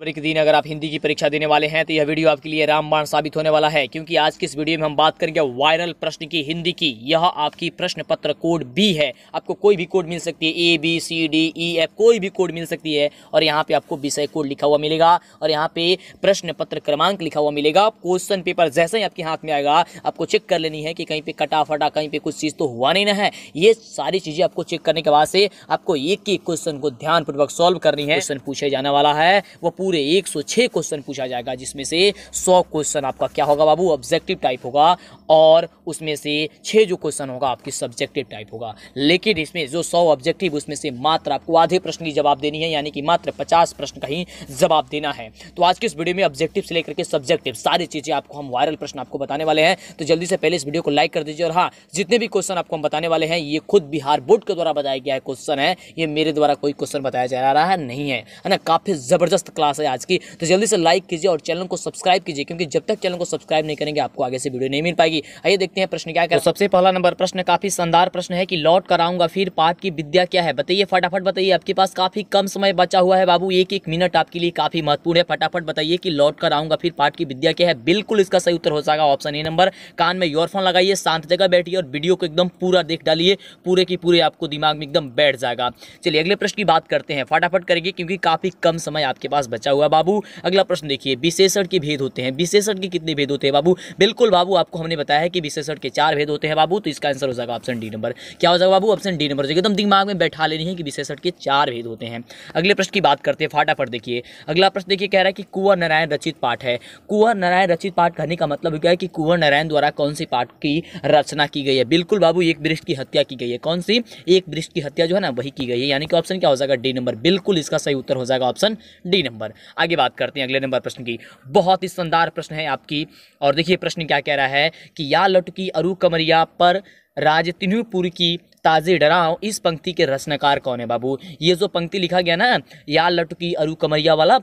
फरवरी के दिन अगर आप हिंदी की परीक्षा देने वाले हैं तो यह वीडियो आपके लिए रामबाण साबित होने वाला है क्योंकि आज की इस वीडियो में हम बात करेंगे वायरल प्रश्न की हिंदी की यह आपकी प्रश्न पत्र कोड बी है आपको कोई भी कोड मिल सकती है A B C D E F कोई भी कोड मिल सकती है और यहाँ पे आपको विषय कोड लिखा हुआ मिलेगा और यहाँ पे प्रश्न पत्र क्रमांक लिखा हुआ मिलेगा क्वेश्चन पेपर जैसे ही आपके हाथ में आएगा आपको चेक कर लेनी है कि कहीं पर कटाफटा कहीं पर कुछ चीज़ तो हुआ नहीं ना है ये सारी चीज़ें आपको चेक करने के बाद से आपको एक एक क्वेश्चन को ध्यानपूर्वक सॉल्व करनी है क्वेश्चन पूछे जाने वाला है वो पूरे 106 क्वेश्चन पूछा जाएगा जिसमें से 100 क्वेश्चन आपका क्या होगा बाबू ऑब्जेक्टिव टाइप होगा और उसमें से छः जो क्वेश्चन होगा आपकी सब्जेक्टिव टाइप होगा लेकिन इसमें जो सौ ऑब्जेक्टिव उसमें से मात्र आपको आधे प्रश्न की जवाब देनी है यानी कि मात्र पचास प्रश्न का ही जवाब देना है तो आज के इस वीडियो में ऑब्जेक्टिव से लेकर के सब्जेक्टिव सारी चीज़ें आपको हम वायरल प्रश्न आपको बताने वाले हैं तो जल्दी से पहले इस वीडियो को लाइक कर दीजिए और हाँ जितने भी क्वेश्चन आपको हम बताने वाले हैं ये खुद बिहार बोर्ड के द्वारा बताया गया है क्वेश्चन है ये मेरे द्वारा कोई क्वेश्चन बताया जा रहा है नहीं है ना काफ़ी ज़बरदस्त क्लास खास है आज की तो जल्दी से लाइक कीजिए और चैनल को सब्सक्राइब कीजिए क्योंकि जब तक चैनल को सब्सक्राइब नहीं करेंगे आपको आगे से वीडियो नहीं मिल पाएगी आइए देखते हैं प्रश्न क्या कर तो सबसे पहला नंबर प्रश्न काफ़ी शानदार प्रश्न है कि लौट कराऊंगा फिर पाप की विद्या क्या है बताइए फटाफट बताइए आपके पास काफ़ी कम समय बचा हुआ है बाबू एक एक मिनट आपके लिए काफ़ी महत्वपूर्ण है फटाफट बताइए कि लौट कर आऊंगा फिर पाठ की विद्या क्या है बिल्कुल इसका सही उत्तर हो जाएगा ऑप्शन ए नंबर कान में योरफोन लगाइए शांत जगह बैठिए और वीडियो को एकदम पूरा देख डालिए पूरे की पूरे आपको दिमाग में एकदम बैठ जाएगा चलिए अगले प्रश्न की बात करते हैं फटाफट करेंगे क्योंकि काफ़ी कम समय आपके पास बचा बचा हुआ बाबू अगला प्रश्न देखिए विशेषण के भेद होते हैं विशेषण के कितने भेद होते हैं बाबू बिल्कुल बाबू आपको हमने बताया है कि विशेषण के चार भेद होते हैं बाबू तो इसका आंसर हो जाएगा ऑप्शन डी नंबर क्या हो जाएगा बाबू ऑप्शन डी नंबर एकदम दिमाग में बैठा लेनी है कि विशेषण के चार भेद होते हैं अगले प्रश्न की बात करते हैं फाटाफट देखिए अगला प्रश्न देखिए कह रहा है कि कुंवर नारायण रचित पाठ है कुंवर नारायण रचित पाठ कहने का मतलब क्या है कि कुंवर नारायण द्वारा कौन सी पाठ की रचना की गई है बिल्कुल बाबू एक वृक्ष की हत्या की गई है कौन सी एक वृक्ष की हत्या जो है ना वही की गई है यानी कि ऑप्शन क्या हो जाएगा डी नंबर बिल्कुल इसका सही उत्तर हो जाएगा ऑप्शन डी नंबर आगे बात करते हैं अगले नंबर प्रश्न की बहुत ही शानदार प्रश्न है आपकी और देखिए प्रश्न क्या कह रहा है कि या लटकी अरु कमरिया पर राज तिन्हपुर की ताजे डराव इस पंक्ति के रचनाकार कौन है बाबू ये जो पंक्ति लिखा गया ना या लटकी अरु कमरिया वाला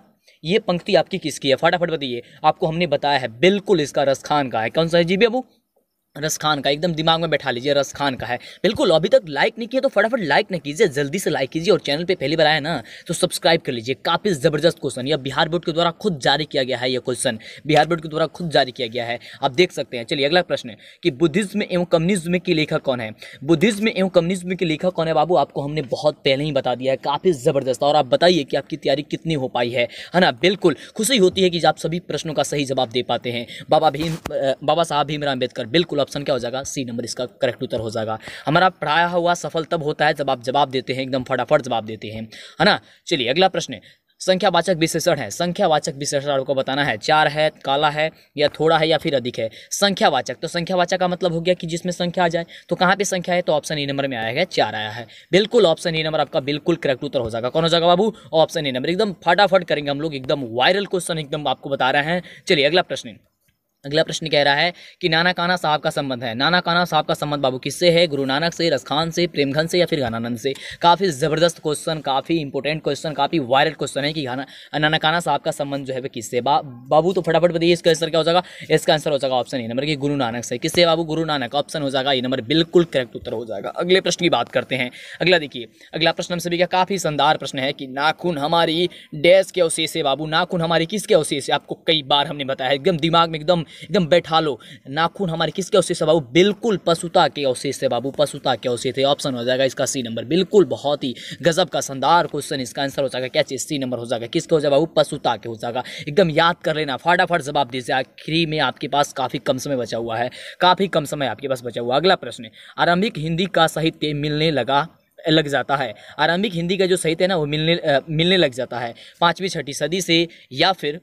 ये पंक्ति आपकी किसकी है फटाफट बताइए आपको हमने बताया है बिल्कुल इसका रसखान का है कौन सा है जी बाबू रस खान का एकदम दिमाग में बैठा लीजिए रस खान का है बिल्कुल अभी तक लाइक नहीं किया तो फटाफट लाइक नहीं कीजिए जल्दी से लाइक कीजिए और चैनल पे पहली बार आए ना तो सब्सक्राइब कर लीजिए काफ़ी ज़बरदस्त क्वेश्चन यह बिहार बोर्ड के द्वारा खुद जारी किया गया है यह क्वेश्चन बिहार बोर्ड के द्वारा खुद जारी किया गया है आप देख सकते हैं चलिए अगला प्रश्न कि बुद्धिज्म एवं कम्युनिज्म के लेखक कौन है बुद्धिज्म एवं कम्युनिज्म के लेखक कौन है बाबू आपको हमने बहुत पहले ही बता दिया है काफ़ी ज़बरदस्त और आप बताइए कि आपकी तैयारी कितनी हो पाई है है ना बिल्कुल खुशी होती है कि आप सभी प्रश्नों का सही जवाब दे पाते हैं बाबा भीम बाबा साहब भीमराव अम्बेडकर बिल्कुल ऑप्शन क्या हो जाएगा सी नंबर इसका करेक्ट उत्तर हो जाएगा हमारा पढ़ाया हुआ सफल तब होता है जब आप जवाब देते हैं एकदम फटाफट जवाब देते हैं है ना चलिए अगला प्रश्न संख्यावाचक विशेषण है संख्यावाचक विशेषण आपको बताना है चार है काला है या थोड़ा है या फिर अधिक है संख्यावाचक तो संख्यावाचक का मतलब हो गया कि जिसमें संख्या आ जाए तो कहाँ पे संख्या है तो ऑप्शन ई नंबर में आया है चार आया है बिल्कुल ऑप्शन ई नंबर आपका बिल्कुल करेक्ट उत्तर हो जाएगा कौन हो जाएगा बाबू ऑप्शन ई नंबर एकदम फटाफट करेंगे हम लोग एकदम वायरल क्वेश्चन एकदम आपको बता रहे हैं चलिए अगला प्रश्न अगला प्रश्न कह रहा है कि नाना काना साहब का संबंध है नाना काना साहब का संबंध बाबू किससे है गुरु नानक से रसखान से प्रेमघन से या फिर घनानंद से काफ़ी ज़बरदस्त क्वेश्चन काफ़ी इंपॉर्टेंट क्वेश्चन काफ़ी वायरल क्वेश्चन है कि घाना नाना काना साहब का संबंध जो है वह किससे बा, बाबू तो फटाफट बताइए इसका आंसर क्या हो जाएगा इसका आंसर हो जाएगा ऑप्शन ए नंबर की गुरु नानक से किससे बाबू गुरु नानक ऑप्शन हो जाएगा ये नंबर बिल्कुल करेक्ट उत्तर हो जाएगा अगले प्रश्न की बात करते हैं अगला देखिए अगला प्रश्न हम सभी का काफ़ी शानदार प्रश्न है कि नाखून हमारी डैश के अवशेष है बाबू नाखून हमारी किसके अवशेष है आपको कई बार हमने बताया एकदम दिमाग में एकदम एकदम बैठा लो नाखून हमारे किसके अवशेष है बाबू बिल्कुल पशुता के अवशेष है बाबू पशुता के अवशेष है ऑप्शन हो जाएगा इसका सी नंबर बिल्कुल बहुत ही गजब का शानदार क्वेश्चन इसका आंसर हो जाएगा क्या चीज़ सी नंबर हो जाएगा किसके हो जाएगा बाबू पशुता के हो जाएगा एकदम याद कर लेना फाटाफट जवाब दीजिए आखिरी में आपके पास काफ़ी कम समय बचा हुआ है काफ़ी कम समय आपके पास बचा हुआ अगला प्रश्न आरंभिक हिंदी का साहित्य मिलने लगा लग जाता है आरंभिक हिंदी का जो साहित्य है ना वो मिलने आ, मिलने लग जाता है पाँचवीं छठी सदी से या फिर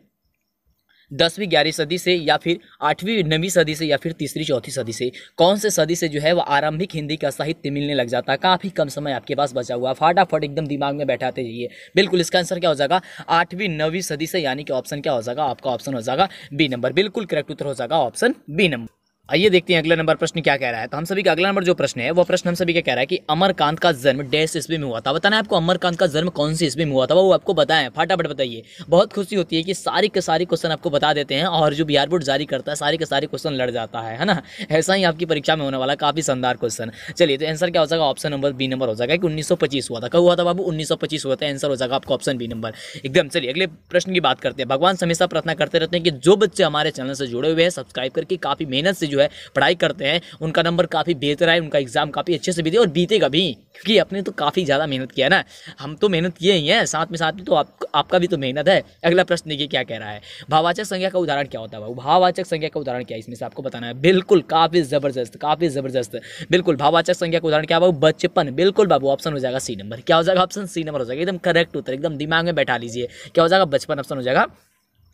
दसवीं ग्यारहवीं सदी से या फिर आठवीं नवीं सदी से या फिर तीसरी चौथी सदी से कौन से सदी से जो है वह आरंभिक हिंदी का साहित्य मिलने लग जाता है काफ़ी कम समय आपके पास बचा हुआ फाटाफट एकदम दिमाग में बैठाते जाइए बिल्कुल इसका आंसर क्या हो जाएगा आठवीं नवीं सदी से यानी कि ऑप्शन क्या हो जाएगा आपका ऑप्शन हो जाएगा बी नंबर बिल्कुल करेक्ट उत्तर हो जाएगा ऑप्शन बी नंबर आइए देखते हैं अगला नंबर प्रश्न क्या कह रहा है तो हम सभी का अगला नंबर जो प्रश्न है वो प्रश्न हम सभी का कह रहा है कि अमरकांत का जन्म डैश ईस्वी में हुआ था बताना आपको अमरकांत का जन्म कौन सी ईस्वी में हुआ था वो आपको बताएं फटाफट बताइए बहुत खुशी होती है कि सारी के सारी क्वेश्चन आपको बता देते हैं और जो बिहार बोर्ड जारी करता है सारे के सारे क्वेश्चन लड़ जाता है है ना ऐसा ही आपकी परीक्षा में होने वाला काफ़ी शानदार क्वेश्चन चलिए तो आंसर क्या हो जाएगा ऑप्शन नंबर बी नंबर हो जाएगा कि उन्नीस हुआ था कब हुआ था बाबू उन्नीस हुआ था आंसर हो जाएगा आपका ऑप्शन बी नंबर एकदम चलिए अगले प्रश्न की बात करते हैं भगवान हमेशा प्रार्थना करते रहते हैं कि जो बच्चे हमारे चैनल से जुड़े हुए हैं सब्सक्राइब करके काफ़ी मेहनत से जो है पढ़ाई करते हैं उनका नंबर काफ़ी बेहतर है उनका एग्ज़ाम काफ़ी अच्छे से बीते और बीतेगा भी क्योंकि अपने तो काफ़ी ज़्यादा मेहनत किया ना हम तो मेहनत किए ही हैं साथ में साथ में तो आप, आपका भी तो मेहनत है अगला प्रश्न देखिए क्या कह रहा है भाववाचक संज्ञा का उदाहरण क्या होता है भाववाचक संज्ञा का उदाहरण क्या है इसमें से आपको बताना है बिल्कुल काफ़ी ज़बरदस्त काफ़ी ज़बरदस्त बिल्कुल भाववाचक संज्ञा का उदाहरण क्या होगा बचपन बिल्कुल बाबू ऑप्शन हो जाएगा सी नंबर क्या हो जाएगा ऑप्शन सी नंबर हो जाएगा एकदम करेक्ट उत्तर एकदम दिमाग में बैठा लीजिए क्या हो जाएगा बचपन ऑप्शन हो जाएगा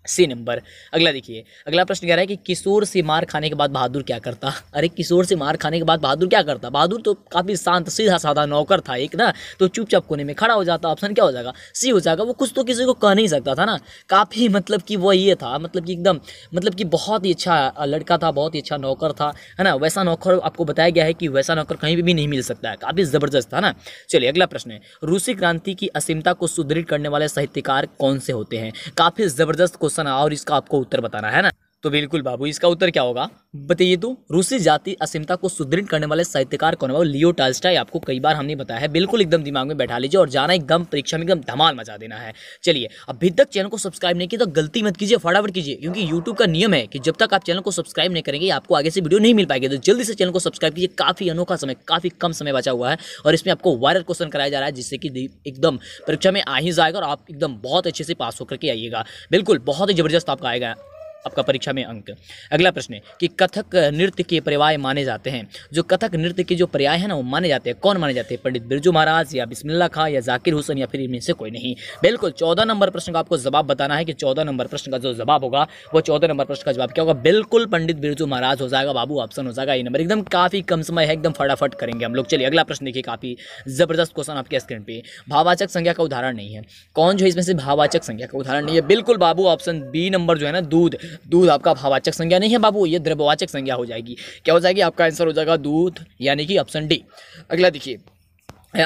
सी नंबर अगला देखिए अगला प्रश्न कह रहा है कि किशोर से मार खाने के बाद बहादुर क्या करता अरे किशोर से मार खाने के बाद बहादुर क्या करता बहादुर तो काफ़ी शांत सीधा साधा नौकर था एक ना तो चुपचाप कोने में खड़ा हो जाता ऑप्शन क्या हो जाएगा सी हो जाएगा वो कुछ तो किसी को कह नहीं सकता था ना काफ़ी मतलब कि वो ये था मतलब कि एकदम मतलब कि बहुत ही अच्छा लड़का था बहुत ही अच्छा नौकर था है ना वैसा नौकर आपको बताया गया है कि वैसा नौकर कहीं भी नहीं मिल सकता है काफ़ी ज़बरदस्त था ना चलिए अगला प्रश्न है रूसी क्रांति की असीमता को सुदृढ़ करने वाले साहित्यकार कौन से होते हैं काफ़ी ज़बरदस्त क्वेश्चन क्वेश्चन है और इसका आपको उत्तर बताना है ना तो बिल्कुल बाबू इसका उत्तर क्या होगा बताइए तो रूसी जाति असीमता को सुदृढ़ करने वाले साहित्यकार कौन हुआ लियो टालस्टाई आपको कई बार हमने बताया है बिल्कुल एकदम दिमाग में बैठा लीजिए और जाना एकदम परीक्षा में एकदम धमाल मचा देना है चलिए अभी तक चैनल को सब्सक्राइब नहीं किया तो गलती मत कीजिए फटाफट कीजिए क्योंकि यूट्यूब का नियम है कि जब तक आप चैनल को सब्सक्राइब नहीं करेंगे आपको आगे से वीडियो नहीं मिल पाएगी तो जल्दी से चैनल को सब्सक्राइब कीजिए काफ़ी अनोखा समय काफ़ी कम समय बचा हुआ है और इसमें आपको वायरल क्वेश्चन कराया जा रहा है जिससे कि एकदम परीक्षा में आ ही जाएगा और आप एकदम बहुत अच्छे से पास होकर के आइएगा बिल्कुल बहुत ही ज़बरदस्त आपका आएगा आपका परीक्षा में अंक अगला प्रश्न है कि कथक नृत्य के पर्याय माने जाते हैं जो कथक नृत्य के जो पर्याय है ना वो माने जाते हैं कौन माने जाते हैं पंडित बिरजू महाराज या बिस्मिल्ला खां या जाकिर हुसैन या फिर इनमें से कोई नहीं बिल्कुल चौदह नंबर प्रश्न का आपको जवाब बताना है कि चौदह नंबर प्रश्न का जो जवाब होगा वो चौदह नंबर प्रश्न का जवाब क्या होगा बिल्कुल पंडित बिरजू महाराज हो जाएगा बाबू ऑप्शन हो जाएगा ये नंबर एकदम काफ़ी कम समय है एकदम फटाफट करेंगे हम लोग चलिए अगला प्रश्न देखिए काफ़ी जबरदस्त क्वेश्चन आपके स्क्रीन पर भावाचक संख्या का उदाहरण नहीं है कौन जो इसमें से भावाचक संख्या का उदाहरण नहीं है बिल्कुल बाबू ऑप्शन बी नंबर जो है ना दूध दूध आपका भावाचक संज्ञा नहीं है बाबू ये द्रव्यवाचक संज्ञा हो जाएगी क्या हो जाएगी आपका आंसर हो जाएगा दूध यानी कि ऑप्शन डी अगला देखिए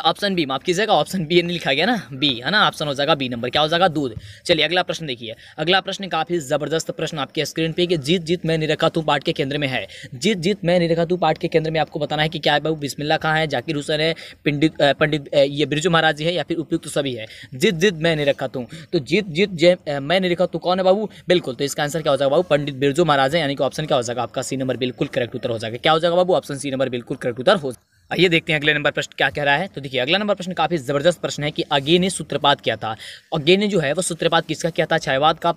ऑप्शन बी माफ कीजिएगा ऑप्शन बी नहीं लिखा गया ना बी है ना ऑप्शन हो जाएगा बी नंबर क्या हो जाएगा दूध चलिए अगला प्रश्न देखिए अगला प्रश्न काफी जबरदस्त प्रश्न आपके स्क्रीन पे कि जीत जीत मैं निरखा तू पाठ के केंद्र में है जीत जीत मैं निरखा तू पाठ के केंद्र में आपको बताना है कि क्या बाबू बिस्मिल्ला कहाँ है जाकिर हुसैन है पंडित पंडित ये बिरजू महाराज जी है या फिर उपयुक्त सभी है जीत जीत मैं निरखा तू तो जीत जीत जय मैं निरखा तू कौन है बाबू बिल्कुल तो इसका आंसर क्या हो जाएगा बाबू पंडित बिरजू महाराज है यानी कि ऑप्शन क्या हो जाएगा आपका सी नंबर बिल्कुल करेक्ट उत्तर हो जाएगा क्या हो जाएगा बाबू ऑप्शन सी नंबर बिल्कुल करेक्ट उत्तर हो जाएगा आइए देखते हैं अगले नंबर प्रश्न क्या कह रहा है तो देखिए अगला नंबर प्रश्न काफ़ी ज़बरदस्त प्रश्न है कि अगे ने सूत्रपात किया था अगे ने जो है वो सूत्रपात किसका किया था छायवाद का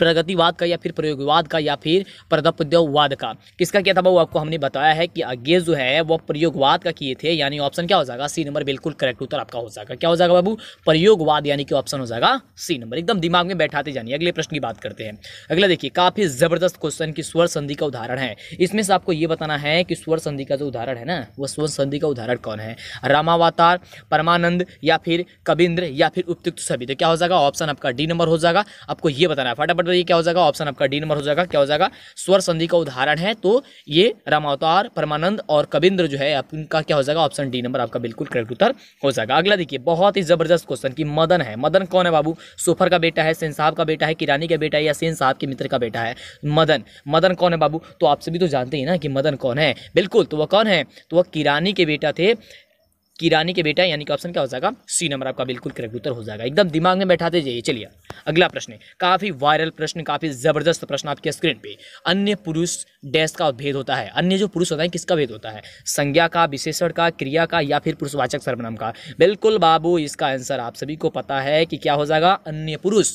प्रगतिवाद का या फिर प्रयोगवाद का या फिर प्रदपद्योगवाद का किसका किया था वो आपको हमने बताया है कि अगे जो है वो प्रयोगवाद का किए थे यानी ऑप्शन क्या हो जाएगा सी नंबर बिल्कुल करेक्ट उत्तर आपका हो जाएगा क्या हो जाएगा बाबू प्रयोगवाद यानी कि ऑप्शन हो जाएगा सी नंबर एकदम दिमाग में बैठाते जानिए अगले प्रश्न की बात करते हैं अगला देखिए काफ़ी ज़बरदस्त क्वेश्चन की स्वर संधि का उदाहरण है इसमें से आपको यह बताना है कि स्वर संधि का जो उदाहरण है ना वो स्वर्ण संधि का उदाहरण कौन है रामावतार परमानंद या फिर कविंद्र या फिर उपयुक्त सभी तो क्या हो जाएगा ऑप्शन आपका डी नंबर हो जाएगा आपको ये बताना है फटाफट बताइए क्या हो जाएगा ऑप्शन आपका डी नंबर हो जाएगा क्या हो जाएगा स्वर संधि का उदाहरण है तो ये रामावतार परमानंद और कविंद्र जो है उनका क्या हो जाएगा ऑप्शन डी नंबर आपका बिल्कुल करेक्ट उत्तर हो जाएगा अगला देखिए बहुत ही जबरदस्त क्वेश्चन की मदन है मदन कौन है बाबू सोफर का बेटा है सेन साहब का बेटा है किरानी का बेटा है या सेन साहब के मित्र का बेटा है मदन मदन कौन है बाबू तो आप सभी तो जानते ही ना कि मदन कौन है बिल्कुल तो वह कौन है तो वह किरानी के बेटा थे किरानी के बेटा यानी कि ऑप्शन क्या हो जाएगा सी नंबर आपका बिल्कुल करेक्ट उत्तर हो जाएगा एकदम दिमाग में बैठा जाइए चलिए अगला प्रश्न काफ़ी वायरल प्रश्न काफ़ी ज़बरदस्त प्रश्न आपके स्क्रीन पे अन्य पुरुष डैश का भेद होता है अन्य जो पुरुष होता है किसका भेद होता है संज्ञा का विशेषण का क्रिया का या फिर पुरुषवाचक सर्वनाम का बिल्कुल बाबू इसका आंसर आप सभी को पता है कि क्या हो जाएगा अन्य पुरुष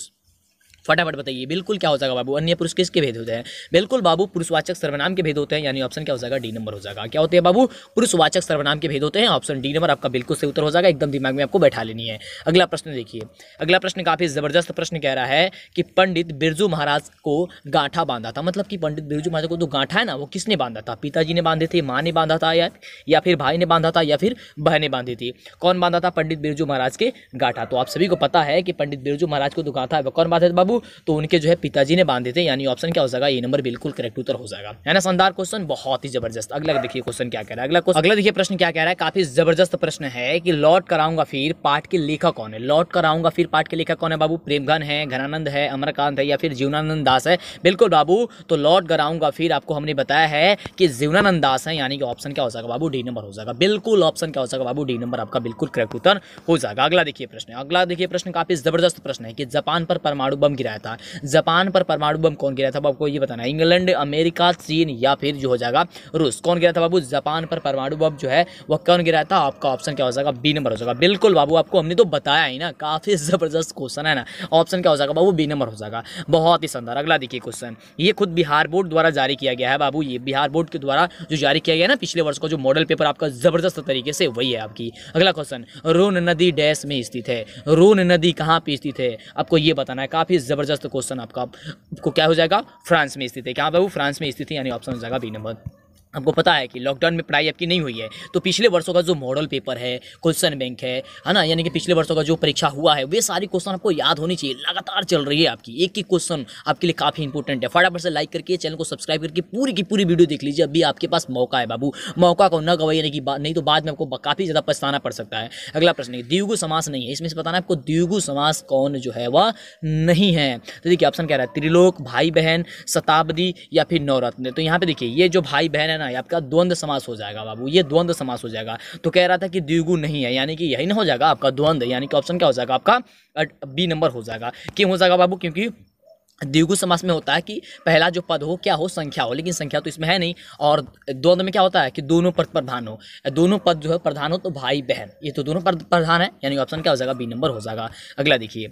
फटाफट बताइए बिल्कुल क्या हो जाएगा बाबू अन्य पुरुष किसके भेद होते हैं बिल्कुल बाबू पुरुषवाचक सर्वनाम के भेद होते हैं यानी ऑप्शन क्या हो जाएगा डी नंबर हो जाएगा क्या होते हैं बाबू पुरुषवाचक सर्वनाम के भेद होते हैं ऑप्शन डी नंबर आपका बिल्कुल से उत्तर हो जाएगा एकदम दिमाग में आपको बैठा लेनी है अगला प्रश्न देखिए अगला प्रश्न काफ़ी ज़बरदस्त प्रश्न कह रहा है कि पंडित बिरजू महाराज को गांठा बांधा था मतलब कि पंडित बिरजू महाराज को जो तो गांठा है ना वो किसने बांधा था पिताजी ने बांधे थे माँ ने बांधा था या या फिर भाई ने बांधा था या फिर बहने बांधी थी कौन बांधा था पंडित बिरजू महाराज के गांठा तो आप सभी को पता है कि पंडित बिरजू महाराज को जो तो गांठा है कौन बांधे थे बाबू वो तो उनके जो है पिताजी ने बांधे थे यानी ऑप्शन क्या हो जाएगा ये नंबर बिल्कुल करेक्ट उत्तर हो जाएगा है ना शानदार क्वेश्चन बहुत ही जबरदस्त अगला देखिए क्वेश्चन क्या कह रहा है अगला अगला देखिए प्रश्न क्या कह रहा है काफी जबरदस्त प्रश्न है कि लौट कराऊंगा फिर पाठ के लेखक कौन है लौट कराऊंगा फिर पाठ के लेखक कौन है बाबू प्रेमघन है घनानंद है अमरकांत है या फिर जीवनानंद दास है बिल्कुल बाबू तो लौट कराऊंगा फिर आपको हमने बताया है कि जीवनानंद दास है यानी कि ऑप्शन क्या हो जाएगा बाबू डी नंबर हो जाएगा बिल्कुल ऑप्शन क्या हो जाएगा बाबू डी नंबर आपका बिल्कुल करेक्ट उत्तर हो जाएगा अगला देखिए प्रश्न अगला देखिए प्रश्न काफी जबरदस्त प्रश्न है कि जापान पर परमाणु बम गिराया था जापान पर परमाणु बम कौन गिराया था आपको ये बताना इंग्लैंड अमेरिका चीन या फिर जो हो जाएगा रूस कौन गिराया था बाबू जापान पर परमाणु बम जो है वह कौन गिराया था आपका ऑप्शन क्या हो जाएगा बी नंबर हो जाएगा बिल्कुल बाबू आपको हमने तो बताया ही ना काफ़ी ज़बरदस्त क्वेश्चन है ना ऑप्शन क्या हो जाएगा बाबू बी नंबर हो जाएगा बहुत ही शानदार अगला देखिए क्वेश्चन ये खुद बिहार बोर्ड द्वारा जारी किया गया है बाबू ये बिहार बोर्ड के द्वारा जो जारी किया गया ना पिछले वर्ष का जो मॉडल पेपर आपका ज़बरदस्त तरीके से वही है आपकी अगला क्वेश्चन रून नदी डैश में स्थित है रून नदी कहाँ पर स्थित है आपको ये बताना है काफ़ी ज़बरदस्त क्वेश्चन आपका आपको क्या हो जाएगा फ्रांस में स्थित है क्या भाई वो फ्रांस में स्थित है यानी ऑप्शन हो जाएगा बी नंबर आपको पता है कि लॉकडाउन में पढ़ाई आपकी नहीं हुई है तो पिछले वर्षों का जो मॉडल पेपर है क्वेश्चन बैंक है है ना यानी कि पिछले वर्षों का जो परीक्षा हुआ है वे सारी क्वेश्चन आपको याद होनी चाहिए लगातार चल रही है आपकी एक ही क्वेश्चन आपके लिए काफ़ी इंपॉर्टेंट है फटाफट से लाइक करके चैनल को सब्सक्राइब करके पूरी की पूरी वीडियो देख लीजिए अभी आपके पास मौका है बाबू मौका को न गवाई यानी कि नहीं तो बाद में आपको काफ़ी ज़्यादा पछताना पड़ सकता है अगला प्रश्न दियुगु समास नहीं है इसमें से बताना आपको दियुगु समास कौन जो है वह नहीं है तो देखिए ऑप्शन क्या रहा है त्रिलोक भाई बहन शताब्दी या फिर नवरत्न तो यहाँ पे देखिए ये जो भाई बहन है ना ना ये आपका द्वंद समास हो जाएगा बाबू ये द्वंद समास हो जाएगा तो कह रहा था कि द्विगु नहीं है यानी कि यही ना हो जाएगा आपका द्वंद यानी कि ऑप्शन क्या हो जाएगा आपका बी नंबर हो जाएगा क्यों हो जाएगा बाबू क्योंकि द्विगु समास में होता है कि पहला जो पद हो क्या हो संख्या हो लेकिन संख्या तो इसमें है नहीं और द्वंद में क्या होता है कि दोनों पद प्रधान हो दोनों पद जो है प्रधान हो तो भाई बहन ये तो दोनों पद प्रधान है यानी ऑप्शन क्या हो जाएगा बी नंबर हो जाएगा अगला देखिए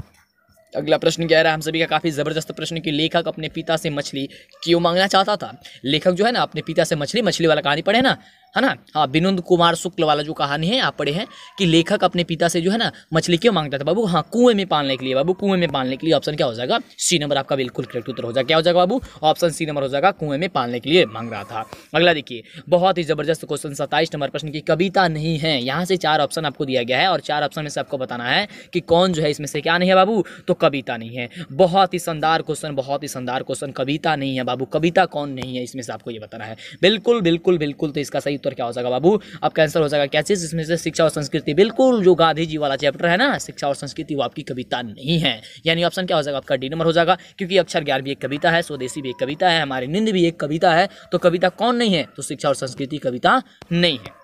अगला प्रश्न क्या रहा हम सभी का काफ़ी ज़बरदस्त प्रश्न कि लेखक अपने पिता से मछली क्यों मांगना चाहता था लेखक जो है ना अपने पिता से मछली मछली वाला कहानी पढ़े ना है ना हाँ विनोद कुमार शुक्ल वाला जो कहानी है आप पढ़े हैं कि लेखक अपने पिता से जो है ना मछली क्यों मांगता था बाबू हाँ कुएं में पालने के लिए बाबू कुएं में पालने के लिए ऑप्शन क्या हो जाएगा सी नंबर आपका बिल्कुल करेक्ट उत्तर हो जाएगा क्या हो जाएगा बाबू ऑप्शन सी नंबर हो जाएगा कुएं में पालने के लिए मांग रहा था अगला देखिए बहुत ही जबरदस्त क्वेश्चन सत्ताईस नंबर प्रश्न की कविता नहीं है यहाँ से चार ऑप्शन आपको दिया गया है और चार ऑप्शन में से आपको बताना है कि कौन जो है इसमें से क्या नहीं है बाबू तो कविता नहीं है बहुत ही शानदार क्वेश्चन बहुत ही शानदार क्वेश्चन कविता नहीं है बाबू कविता कौन नहीं है इसमें से आपको ये बताना है बिल्कुल बिल्कुल बिल्कुल तो इसका सही उत्तर क्या हो जाएगा बाबू आपका आंसर हो जाएगा क्या चीज़ इसमें से शिक्षा और संस्कृति बिल्कुल जो गांधी जी वाला चैप्टर है ना शिक्षा और संस्कृति वो आपकी कविता नहीं है यानी ऑप्शन क्या हो जाएगा आपका डी नंबर हो जाएगा क्योंकि अक्षर ज्ञान भी एक कविता है स्वदेशी भी एक कविता है हमारी निंद भी एक कविता है तो कविता कौन नहीं है तो शिक्षा और संस्कृति कविता नहीं है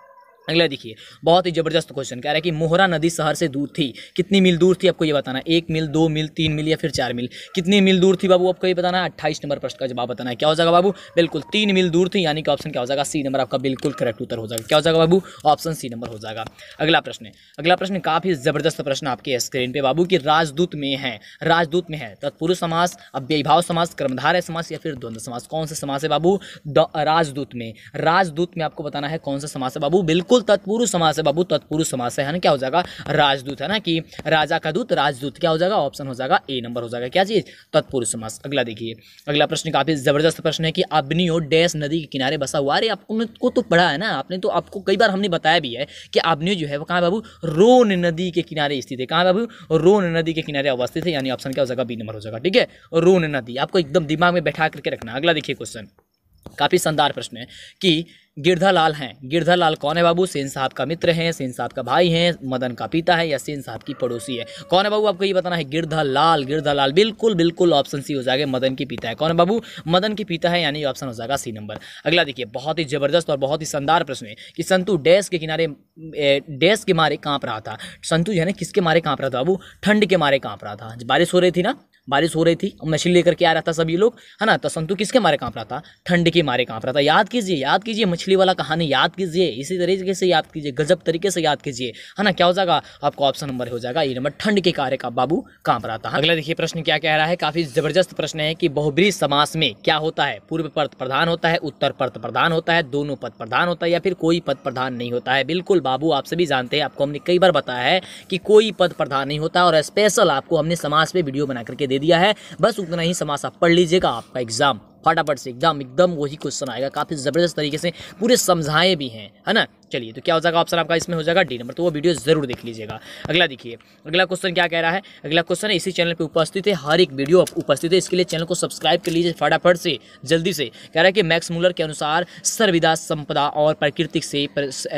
अगला देखिए बहुत ही ज़बरदस्त क्वेश्चन कह रहा है कि मोहरा नदी शहर से दूर थी कितनी मील दूर थी आपको ये बताना एक मील दो मील तीन मील या फिर चार मील कितनी मील दूर थी बाबू आपको ये बताना है अट्ठाईस नंबर प्रश्न का जवाब बताना है क्या हो जाएगा बाबू बिल्कुल तीन मील दूर थी यानी कि ऑप्शन क्या हो जाएगा सी नंबर आपका बिल्कुल करेक्ट उत्तर हो जाएगा क्या हो जाएगा बाबू ऑप्शन सी नंबर हो जाएगा अगला प्रश्न अगला प्रश्न काफ़ी ज़बरदस्त प्रश्न आपके स्क्रीन पर बाबू कि राजदूत में है राजदूत में है तत्पुरुष तो समास अव्यभाव समास कर्मधारय समास या फिर द्वंद्व समास कौन सा समास है बाबू राजदूत में राजदूत में आपको बताना है कौन सा समास है बाबू बिल्कुल बहुल तत्पुरुष समास है बाबू तत्पुरुष समास है ना क्या हो जाएगा राजदूत है ना कि राजा का दूत राजदूत क्या हो जाएगा ऑप्शन हो जाएगा ए नंबर हो जाएगा क्या चीज़ तत्पुरुष समास अगला देखिए अगला प्रश्न काफ़ी ज़बरदस्त प्रश्न है कि अबनियो डैश नदी के किनारे बसा हुआ अरे आपको तो पढ़ा है ना आपने तो आपको कई बार हमने बताया भी है कि अबनियो जो है वो कहाँ बाबू रोन नदी के किनारे स्थित है कहाँ बाबू रोन नदी के किनारे अवस्थित है यानी ऑप्शन क्या हो जाएगा बी नंबर हो जाएगा ठीक है रोन नदी आपको एकदम दिमाग में बैठा करके रखना अगला देखिए क्वेश्चन काफ़ी शानदार प्रश्न है कि गिरधालाल हैं गिरधालाल कौन है बाबू सेन साहब का मित्र हैं सेन साहब का भाई हैं मदन का पिता है या सेन साहब की पड़ोसी है कौन है बाबू आपको ये बताना है गिरधालाल गिरधालाल बिल्कुल बिल्कुल ऑप्शन सी हो जाएगा मदन की पिता है कौन है बाबू मदन की पिता है यानी ऑप्शन हो जाएगा सी नंबर अगला देखिए बहुत ही जबरदस्त और बहुत ही शानदार प्रश्न है कि संतु डैश के किनारे डैश के मारे कांप रहा था संतु यानी किसके मारे कांप रहा था बाबू ठंड के मारे कांप रहा था बारिश हो रही थी ना बारिश हो रही थी मछली लेकर के आ रहा था सभी लोग है ना तो संतु किसके मारे कांप रहा था ठंड के मारे कांप रहा था याद कीजिए याद कीजिए मछली वाला कहानी याद कीजिए इसी तरीके से याद कीजिए गजब तरीके से याद कीजिए है ना क्या हो जाएगा आपको ऑप्शन नंबर हो जाएगा ये नंबर ठंड के कार्य का बाबू कांप रहा था अगला देखिए प्रश्न क्या कह रहा है काफी जबरदस्त प्रश्न है कि बहुब्री समास में क्या होता है पूर्व पर्त प्रधान होता है उत्तर पर्त प्रधान होता है दोनों पद प्रधान होता है या फिर कोई पद प्रधान नहीं होता है बिल्कुल बाबू आप सभी जानते हैं आपको हमने कई बार बताया है कि कोई पद प्रधान नहीं होता और स्पेशल आपको हमने समास पे वीडियो बना करके दे दिया है बस उतना ही समासा पढ़ लीजिएगा आपका एग्ज़ाम फटाफट से एकदम एकदम वही क्वेश्चन आएगा काफ़ी ज़बरदस्त तरीके से पूरे समझाए भी हैं है ना चलिए तो क्या हो जाएगा ऑप्शन आपका इसमें हो जाएगा डी नंबर तो वो वीडियो ज़रूर देख लीजिएगा अगला देखिए अगला क्वेश्चन क्या कह रहा है अगला क्वेश्चन इसी चैनल पर उपस्थित है हर एक वीडियो उपस्थित है इसके लिए चैनल को सब्सक्राइब कर लीजिए फटाफट से जल्दी से कह रहा है कि मैक्स मूलर के अनुसार सर्विदा संपदा और प्रकृतिक से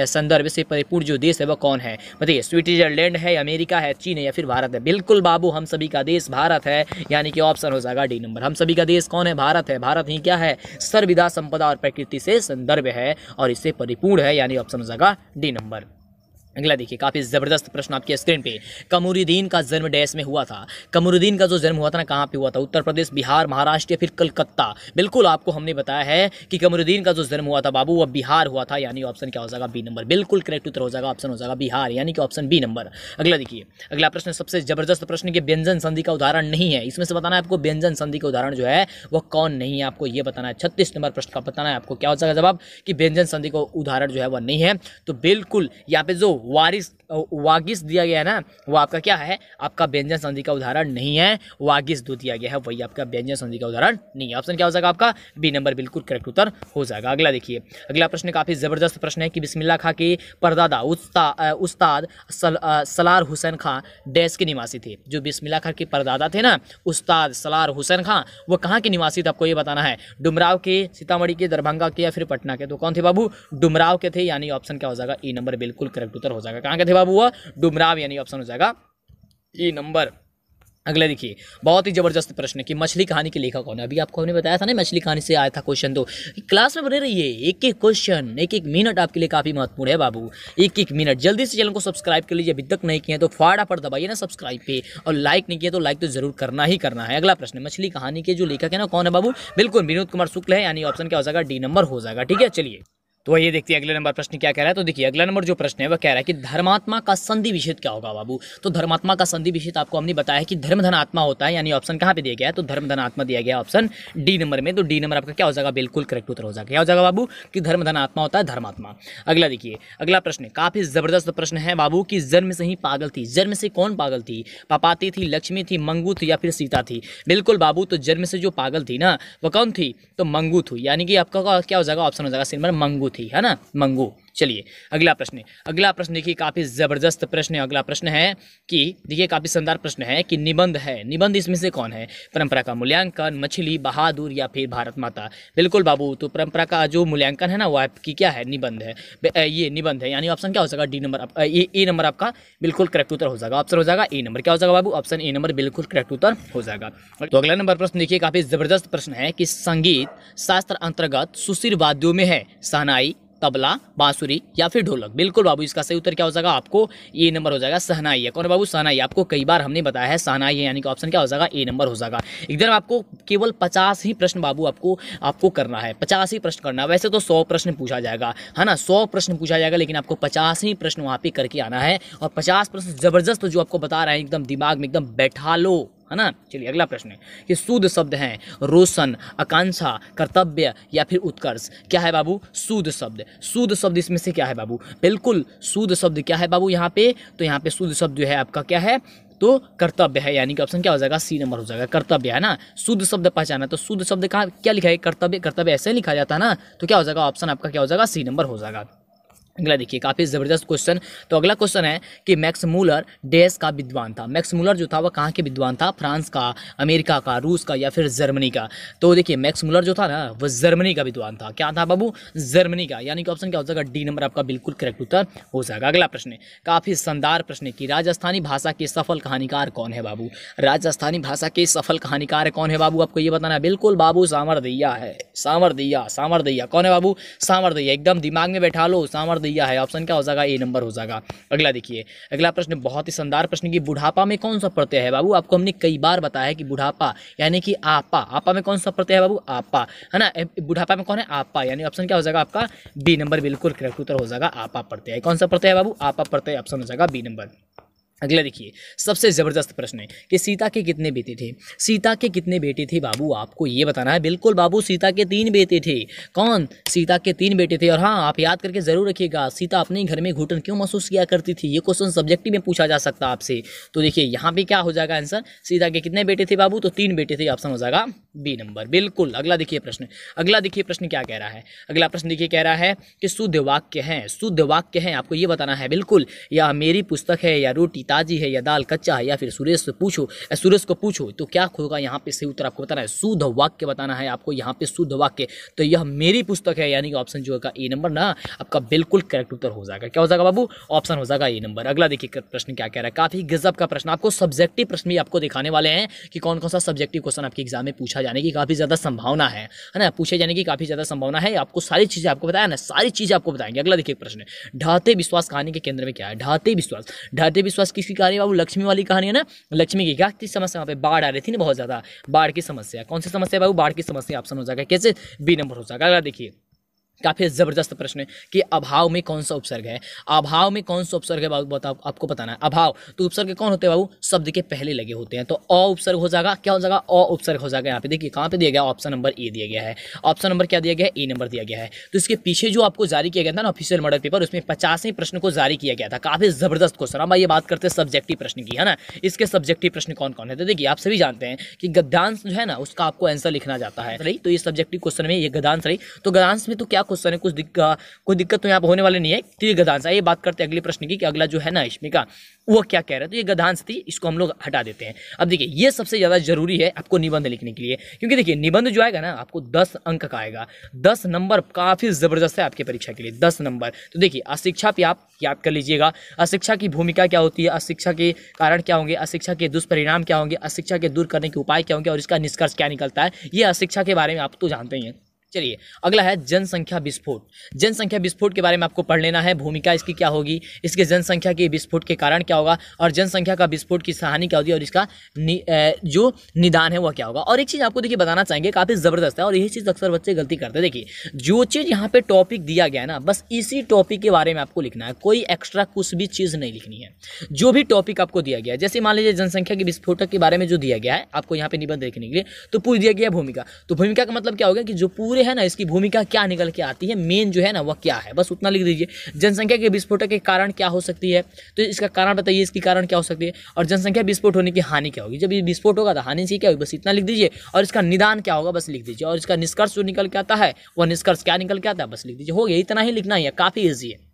संदर्भ से परिपूर्ण जो देश है वह कौन है बताइए स्विट्जरलैंड है अमेरिका है चीन है या फिर भारत है बिल्कुल बाबू हम सभी का देश भारत है यानी कि ऑप्शन हो जाएगा डी नंबर हम सभी का देश कौन है भारत है भारत ही क्या है सर्विदा संपदा और प्रकृति से संदर्भ है और इससे परिपूर्ण है यानी ऑप्शन जगह डी नंबर अगला देखिए काफ़ी ज़बरदस्त प्रश्न आपके स्क्रीन पे कमरुद्दीन का जन्म डैश में हुआ था कमरुद्दीन का जो जन्म हुआ था ना कहाँ पे हुआ था उत्तर प्रदेश बिहार महाराष्ट्र या फिर कलकत्ता बिल्कुल आपको हमने बताया है कि कमरुद्दीन का जो जन्म हुआ था बाबू वह बिहार हुआ था यानी ऑप्शन क्या हो जाएगा बी नंबर बिल्कुल करेक्ट उत्तर हो जाएगा ऑप्शन हो जाएगा बिहार यानी कि ऑप्शन बी नंबर अगला देखिए अगला प्रश्न सबसे ज़बरदस्त प्रश्न कि व्यंजन संधि का उदाहरण नहीं है इसमें से बताना है आपको व्यंजन संधि का उदाहरण जो है वह कौन नहीं है आपको यह बताना है छत्तीस नंबर प्रश्न का बताना है आपको क्या हो जाएगा जवाब कि व्यंजन संधि का उदाहरण जो है वह नहीं है तो बिल्कुल यहाँ पे जो वारिस वागिस दिया गया है ना वो आपका क्या है आपका व्यंजन संधि का उदाहरण नहीं है वागिस दो दिया गया है वही आपका व्यंजन संधि का उदाहरण नहीं है ऑप्शन क्या हो जाएगा आपका बी नंबर बिल्कुल करेक्ट उत्तर हो जाएगा अगला देखिए अगला प्रश्न काफ़ी ज़बरदस्त प्रश्न है कि बिस्मिल्ला खां के परदादा उस्ताद सलार हुसैन खां डैश के निवासी थे जो बिस्मिल्ला खां के परदादा थे ना उस्ताद सलार हुसैन खां वो कहाँ के निवासी थे आपको ये बताना है डुमराव के सीतामढ़ी के दरभंगा के या फिर पटना के तो कौन थे बाबू डुमराव के थे यानी ऑप्शन क्या हो जाएगा ई e नंबर बिल्कुल करेक्ट उत्तर आंसर हो जाएगा कहाँ का थे बाबू हुआ डुमराव यानी ऑप्शन हो जाएगा ई e नंबर अगले देखिए बहुत ही जबरदस्त प्रश्न है कि मछली कहानी के लेखक कौन है अभी आपको हमने बताया था ना मछली कहानी से आया था क्वेश्चन दो क्लास में बने रहिए एक एक क्वेश्चन एक एक मिनट आपके लिए काफ़ी महत्वपूर्ण है बाबू एक एक मिनट जल्दी से चैनल को सब्सक्राइब कर लीजिए अभी तक नहीं किए तो फाड़ा दबाइए ना सब्सक्राइब पे और लाइक नहीं किया तो लाइक तो जरूर करना ही करना है अगला प्रश्न मछली कहानी के जो लेखक है ना कौन है बाबू बिल्कुल विनोद कुमार शुक्ल है यानी ऑप्शन क्या हो जाएगा डी नंबर हो जाएगा ठीक है चलिए तो ये देखते हैं अगले नंबर प्रश्न क्या कह रहा है तो देखिए अगला नंबर जो प्रश्न है वह कह रहा है कि धर्मात्मा का संधि विषेद क्या होगा बाबू तो धर्मात्मा का संधि विषेद आपको हमने बताया कि धर्म धन आत्मा होता है यानी ऑप्शन कहाँ पे दिया गया है तो धर्म धनात्मा दिया गया ऑप्शन डी नंबर में तो डी नंबर आपका क्या हो जाएगा बिल्कुल करेक्ट उत्तर हो जाएगा क्या हो जाएगा बाबू कि धर्म धनात्मा होता है धर्मात्मा अगला देखिए अगला प्रश्न काफी जबरदस्त प्रश्न है बाबू की जन्म से ही पागल थी जन्म से कौन पागल थी पापाती थी लक्ष्मी थी मंगू थी या फिर सीता थी बिल्कुल बाबू तो जन्म से जो पागल थी ना वह कौन थी तो मंगू थी यानी कि आपका क्या हो जाएगा ऑप्शन हो जाएगा सिनमर मंगू थी है ना मंगू चलिए अगला प्रश्न अगला प्रश्न देखिए काफ़ी ज़बरदस्त प्रश्न है अगला प्रश्न है कि देखिए काफ़ी शानदार प्रश्न है कि निबंध है निबंध इसमें से कौन है परंपरा का मूल्यांकन मछली बहादुर या फिर भारत माता बिल्कुल बाबू तो परंपरा का जो मूल्यांकन है ना वो आपकी क्या है निबंध है ये निबंध है यानी ऑप्शन क्या हो जाएगा डी नंबर ए नंबर आपका बिल्कुल करेक्ट उत्तर हो जाएगा ऑप्शन हो जाएगा ए नंबर क्या हो जाएगा बाबू ऑप्शन ए नंबर बिल्कुल करेक्ट उत्तर हो जाएगा तो अगला नंबर प्रश्न देखिए काफ़ी ज़बरदस्त प्रश्न है कि संगीत शास्त्र अंतर्गत सुशीर वाद्यों में है सहनाई तबला बांसुरी या फिर ढोलक बिल्कुल बाबू इसका सही उत्तर क्या हो जाएगा आपको ए नंबर हो जाएगा सहनाई कौन बाबू सहनाई आपको कई बार हमने बताया है सहनाई यानी कि ऑप्शन क्या हो जाएगा ए नंबर हो जाएगा इधर आपको केवल पचास ही प्रश्न बाबू आपको आपको करना है पचास ही प्रश्न करना है वैसे तो सौ प्रश्न पूछा जाएगा है ना सौ प्रश्न पूछा जाएगा लेकिन आपको पचास ही प्रश्न वहाँ पर करके आना है और पचास प्रश्न ज़बरदस्त जो आपको बता रहे हैं एकदम दिमाग में एकदम बैठा लो है ना चलिए अगला प्रश्न ये सूद शब्द हैं रोशन आकांक्षा कर्तव्य या फिर उत्कर्ष क्या है बाबू सूद शब्द सूद शब्द इसमें से क्या है बाबू बिल्कुल सूद शब्द क्या है बाबू यहाँ पे तो यहाँ पे सूद शब्द जो है आपका क्या है तो कर्तव्य है यानी कि ऑप्शन क्या हो जाएगा सी नंबर हो जाएगा कर्तव्य है ना शुद्ध शब्द पहचाना तो शुद्ध शब्द कहाँ क्या लिखा है कर्तव्य कर्तव्य ऐसे लिखा जाता है ना तो क्या हो जाएगा ऑप्शन आपका क्या हो जाएगा सी नंबर हो जाएगा अगला देखिए काफ़ी ज़बरदस्त क्वेश्चन तो अगला क्वेश्चन है कि मैक्स मूलर डेस का विद्वान था मैक्स मूलर जो था वह कहाँ के विद्वान था फ्रांस का अमेरिका का रूस का या फिर जर्मनी का तो देखिए मैक्स मूलर जो था ना वह जर्मनी का विद्वान था क्या था बाबू जर्मनी का यानी कि ऑप्शन क्या हो जाएगा डी नंबर आपका बिल्कुल करेक्ट उत्तर हो जाएगा अगला प्रश्न काफ़ी शानदार प्रश्न है कि राजस्थानी भाषा के सफल कहानीकार कौन है बाबू राजस्थानी भाषा के सफल कहानीकार कौन है बाबू आपको ये बताना बिल्कुल बाबू सांवर दैया है सांवर दैया दैया कौन है बाबू सांवर दैया एकदम दिमाग में बैठा लो सांवर दिया है ऑप्शन क्या हो जाएगा ए नंबर हो जाएगा अगला देखिए अगला प्रश्न बहुत ही शानदार प्रश्न की बुढ़ापा में कौन सा प्रत्यय है बाबू आपको हमने कई बार बताया है कि बुढ़ापा यानी कि आपा आपा में कौन सा प्रत्यय है बाबू आपा है ना बुढ़ापा में कौन है आपा यानी ऑप्शन क्या हो जाएगा आपका बी नंबर बिल्कुल करेक्ट उत्तर हो जाएगा आपा प्रत्यय कौन सा प्रत्यय है बाबू आपा प्रत्यय ऑप्शन हो जाएगा बी नंबर अगला देखिए सबसे ज़बरदस्त प्रश्न है कि सीता के कितने बेटे थे सीता के कितने बेटे थे बाबू आपको ये बताना है बिल्कुल बाबू सीता के तीन बेटे थे कौन सीता के तीन बेटे थे और हाँ आप याद करके ज़रूर रखिएगा सीता अपने घर में घुटन क्यों महसूस किया करती थी ये क्वेश्चन सब्जेक्टिव में पूछा जा सकता आपसे तो देखिए यहाँ पर क्या हो जाएगा आंसर सीता के कितने बेटे थे बाबू तो तीन बेटे थे ऑप्शन हो जाएगा बी नंबर बिल्कुल अगला देखिए प्रश्न अगला देखिए प्रश्न क्या कह रहा है अगला प्रश्न देखिए कह रहा है कि शुद्ध वाक्य हैं शुद्ध वाक्य हैं आपको ये बताना है बिल्कुल या मेरी पुस्तक है या रोटी ताज़ी है या दाल कच्चा है या फिर सुरेश से पूछो सुरेश को पूछो तो क्या होगा यहाँ पे सही उत्तर आपको बताना है शुद्ध वाक्य बताना है आपको यहाँ पे शुद्ध वाक्य तो यह मेरी पुस्तक है यानी कि ऑप्शन जो होगा ए नंबर ना आपका बिल्कुल करेक्ट उत्तर हो जाएगा क्या हो जाएगा बाबू ऑप्शन हो जाएगा ए नंबर अगला देखिए प्रश्न क्या कह रहा है काफ़ी गजब का प्रश्न आपको सब्जेक्टिव प्रश्न भी आपको दिखाने वाले हैं कि कौन कौन सा सब्जेक्टिव क्वेश्चन आपके एग्जाम में पूछा जाने की काफ़ी ज़्यादा संभावना है ना पूछे जाने की काफ़ी ज़्यादा संभावना है आपको सारी चीज़ें आपको बताया ना सारी चीज़ें आपको बताएंगे अगला देखिए प्रश्न ढाते विश्वास कहानी के केंद्र में क्या है ढाते विश्वास ढाते विश्वास किसकी कहानी बाबू लक्ष्मी वाली कहानी है ना लक्ष्मी की क्या किस समस्या वहाँ पे बाढ़ आ रही थी ना बहुत ज़्यादा बाढ़ की समस्या कौन सी समस्या बाबू बाढ़ की समस्या ऑप्शन हो जाएगा कैसे बी नंबर हो जाएगा अगला देखिए काफ़ी ज़बरदस्त प्रश्न है कि अभाव में कौन सा उपसर्ग है अभाव में कौन सा उपसर्ग है बताओ आपको बताना है अभाव तो उपसर्ग कौन होते हैं बाबू शब्द के पहले लगे होते हैं तो अ उपसर्ग हो जाएगा क्या हो जाएगा अ उपसर्ग हो जाएगा यहाँ पे देखिए कहाँ पे दिया गया ऑप्शन नंबर ए दिया गया है ऑप्शन नंबर क्या दिया गया है ए नंबर दिया गया है तो इसके पीछे जो आपको जारी किया गया था ना ऑफिशियल मॉडल पेपर उसमें पचासवें प्रश्न को जारी किया गया था काफ़ी ज़बरदस्त क्वेश्चन हम ये बात करते हैं सब्जेक्टिव प्रश्न की है ना इसके सब्जेक्टिव प्रश्न कौन कौन है तो देखिए आप सभी जानते हैं कि गद्यांश जो है ना उसका आपको आंसर लिखना जाता है तो ये सब्जेक्टिव क्वेश्चन में ये गदांश रही तो गदांश में तो क्या कुछ सर कुछ दिक्कत कोई दिक्कत तो यहाँ पर होने वाले नहीं है तो ये गधांश ये बात करते हैं अगले प्रश्न की कि अगला जो है ना इसमें का वो क्या कह रहे हैं तो ये गधांश थी इसको हम लोग हटा देते हैं अब देखिए ये सबसे ज़्यादा जरूरी है आपको निबंध लिखने के लिए क्योंकि देखिए निबंध जो आएगा ना आपको दस अंक का आएगा दस नंबर काफ़ी ज़बरदस्त है आपकी परीक्षा के लिए दस नंबर तो देखिए अशिक्षा पे आप याद कर लीजिएगा अशिक्षा की भूमिका क्या होती है अशिक्षा के कारण क्या होंगे अशिक्षा के दुष्परिणाम क्या होंगे अशिक्षा के दूर करने के उपाय क्या होंगे और इसका निष्कर्ष क्या निकलता है ये अशिक्षा के बारे में आप तो जानते ही हैं चलिए अगला है जनसंख्या विस्फोट जनसंख्या विस्फोट के बारे में आपको पढ़ लेना है भूमिका इसकी क्या होगी इसके जनसंख्या के विस्फोट के कारण क्या होगा और जनसंख्या का विस्फोट की सहानी क्या होगी और इसका नि, ए, जो निदान है वह क्या होगा और एक चीज़ आपको देखिए बताना चाहेंगे काफ़ी ज़बरदस्त है और यही चीज़ अक्सर बच्चे गलती करते हैं देखिए जो चीज़ यहाँ पर टॉपिक दिया गया है ना बस इसी टॉपिक के बारे में आपको लिखना है कोई एक्स्ट्रा कुछ भी चीज़ नहीं लिखनी है जो भी टॉपिक आपको दिया गया है जैसे मान लीजिए जनसंख्या के विस्फोटक के बारे में जो दिया गया है आपको यहाँ पर निबंध लिखने के लिए तो पूरी दिया गया भूमिका तो भूमिका का मतलब क्या होगा कि जो पूरे है ना इसकी भूमिका क्या निकल के आती है मेन जो है ना वह क्या है बस उतना लिख दीजिए जनसंख्या के विस्फोटक के कारण क्या हो सकती है तो इसका कारण बताइए इसकी कारण क्या हो सकती है और जनसंख्या विस्फोट होने की हानि क्या होगी जब ये विस्फोट होगा तो हानि से क्या होगी बस इतना लिख दीजिए और इसका निदान क्या होगा बस लिख दीजिए और इसका निष्कर्ष जो निकल के आता है वह निष्कर्ष क्या निकल के आता है बस लिख दीजिए हो गया इतना ही लिखना ही है काफ़ी ईजी है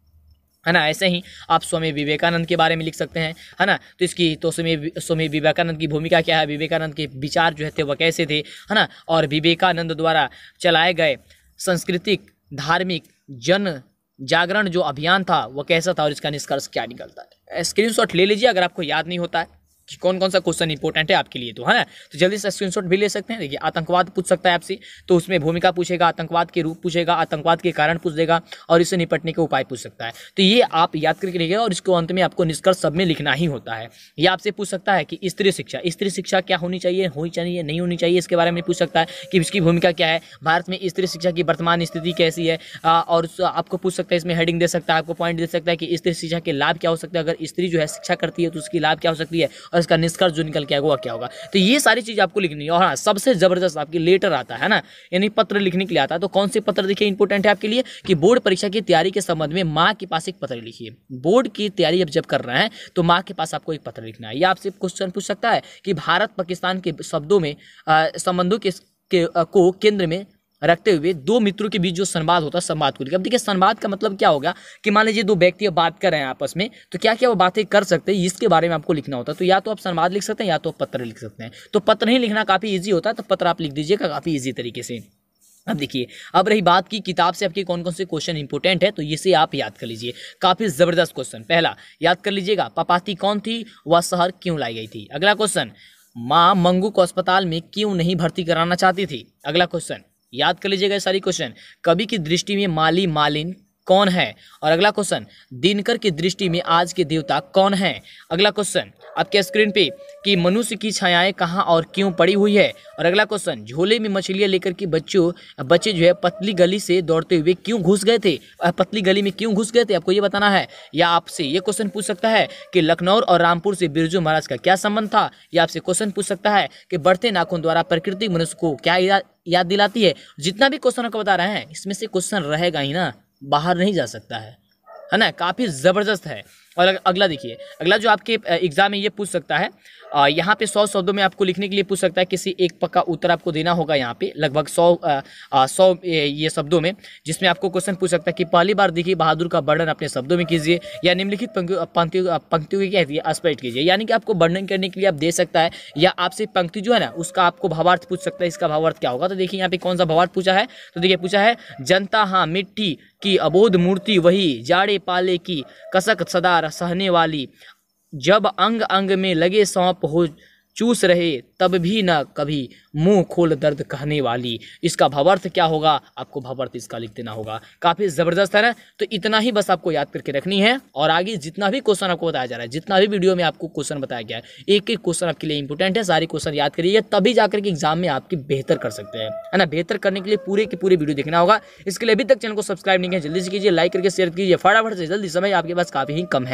है ना ऐसे ही आप स्वामी विवेकानंद के बारे में लिख सकते हैं है ना तो इसकी तो स्वामी स्वामी विवेकानंद की भूमिका क्या है विवेकानंद के विचार जो है थे वह कैसे थे है ना और विवेकानंद द्वारा चलाए गए सांस्कृतिक धार्मिक जन जागरण जो अभियान था वह कैसा था और इसका निष्कर्ष क्या निकलता है स्क्रीनशॉट ले लीजिए अगर आपको याद नहीं होता है कि कौन कौन सा क्वेश्चन इंपॉर्टेंट है आपके लिए तो है ना तो जल्दी से स्क्रीनशॉट भी ले सकते हैं देखिए आतंकवाद पूछ सकता है आपसे तो उसमें भूमिका पूछेगा आतंकवाद के रूप पूछेगा आतंकवाद के कारण पूछ देगा और इससे निपटने के उपाय पूछ सकता है तो ये आप याद करके लिखेगा और इसको अंत में आपको निष्कर्ष सब में लिखना ही होता है ये आपसे पूछ सकता है कि स्त्री शिक्षा स्त्री शिक्षा क्या होनी चाहिए होनी चाहिए नहीं होनी चाहिए इसके बारे में पूछ सकता है कि इसकी भूमिका क्या है भारत में स्त्री शिक्षा की वर्तमान स्थिति कैसी है और आपको पूछ सकता है इसमें हेडिंग दे सकता है आपको पॉइंट दे सकता है कि स्त्री शिक्षा के लाभ क्या हो सकता है अगर स्त्री जो है शिक्षा करती है तो उसकी लाभ क्या हो सकती है और इसका निष्कर्ष जो निकल के आएगा वह क्या होगा तो ये सारी चीज़ आपको लिखनी है और हाँ सबसे ज़बरदस्त आपकी लेटर आता है ना यानी पत्र लिखने के लिए आता है तो कौन से पत्र देखिए इंपॉर्टेंट है आपके लिए कि बोर्ड परीक्षा की तैयारी के संबंध में माँ के पास एक पत्र लिखिए बोर्ड की तैयारी अब जब कर रहे हैं तो माँ के पास आपको एक पत्र लिखना है या आपसे क्वेश्चन पूछ सकता है कि भारत पाकिस्तान के शब्दों में संबंधों के के को केंद्र में रखते हुए दो मित्रों के बीच जो संवाद होता है संवाद को लेकर अब देखिए संवाद का मतलब क्या होगा कि मान लीजिए दो व्यक्ति अब बात कर रहे हैं आपस में तो क्या क्या वो बातें कर सकते हैं इसके बारे में आपको लिखना होता है तो या तो आप संवाद लिख सकते हैं या तो आप पत्र लिख सकते हैं तो पत्र ही लिखना काफ़ी ईजी होता है तो पत्र आप लिख दीजिएगा काफ़ी ईजी तरीके से अब देखिए अब रही बात की किताब से आपके कौन कौन से क्वेश्चन इंपॉर्टेंट है तो ये से आप याद कर लीजिए काफ़ी ज़बरदस्त क्वेश्चन पहला याद कर लीजिएगा पपाती कौन थी वह शहर क्यों लाई गई थी अगला क्वेश्चन माँ मंगू को अस्पताल में क्यों नहीं भर्ती कराना चाहती थी अगला क्वेश्चन याद कर लीजिएगा सारी क्वेश्चन कवि की दृष्टि में माली मालिन कौन है और अगला क्वेश्चन दिनकर की दृष्टि में आज के देवता कौन है अगला क्वेश्चन आपके स्क्रीन पे कि मनुष्य की छायाएं कहाँ और क्यों पड़ी हुई है और अगला क्वेश्चन झोले में मछलियाँ लेकर के बच्चों बच्चे जो है पतली गली से दौड़ते हुए क्यों घुस गए थे पतली गली में क्यों घुस गए थे आपको ये बताना है या आपसे ये क्वेश्चन पूछ सकता है कि लखनऊ और रामपुर से बिरजू महाराज का क्या संबंध था या आपसे क्वेश्चन पूछ सकता है कि बढ़ते नाखून द्वारा प्रकृति मनुष्य को क्या याद दिलाती है जितना भी क्वेश्चन आपको बता रहे हैं इसमें से क्वेश्चन रहेगा ही ना बाहर नहीं जा सकता है है ना काफ़ी ज़बरदस्त है और अगला देखिए अगला जो आपके एग्ज़ाम में ये पूछ सकता है यहाँ पे सौ शब्दों में आपको लिखने के लिए पूछ सकता है किसी एक पक्का उत्तर आपको देना होगा यहाँ पे लगभग सौ सौ ये शब्दों में जिसमें आपको क्वेश्चन पूछ सकता है कि पहली बार देखिए बहादुर का वर्णन अपने शब्दों में कीजिए या निम्नलिखित पंक्तियों पंक्तियों की कहती है स्पष्ट कीजिए यानी कि आपको वर्णन करने के लिए आप दे सकता है या आपसे पंक्ति जो है ना उसका आपको भावार्थ पूछ सकता है इसका भावार्थ क्या होगा तो देखिए यहाँ पे कौन सा भावार्थ पूछा है तो देखिए पूछा है जनता हाँ मिट्टी की अबोध मूर्ति वही जाड़े पाले की कसक सदा सहने वाली जब अंग अंग में लगे सौंप हो चूस रहे तब भी न कभी मुंह खोल दर्द कहने वाली इसका भावार्थ क्या होगा आपको भावार्थ इसका लिख देना होगा काफ़ी ज़बरदस्त है ना तो इतना ही बस आपको याद करके रखनी है और आगे जितना भी क्वेश्चन आपको बताया जा रहा है जितना भी वीडियो में आपको क्वेश्चन बताया गया है एक एक क्वेश्चन आपके लिए इंपॉर्टेंट है सारे क्वेश्चन याद करिए तभी जाकर के एग्जाम में आपकी बेहतर कर सकते हैं है ना बेहतर करने के लिए पूरे के पूरे वीडियो देखना होगा इसके लिए अभी तक चैनल को सब्सक्राइब नहीं किया जल्दी से कीजिए लाइक करके शेयर कीजिए फटाफट से जल्दी समय आपके पास काफ़ी ही कम है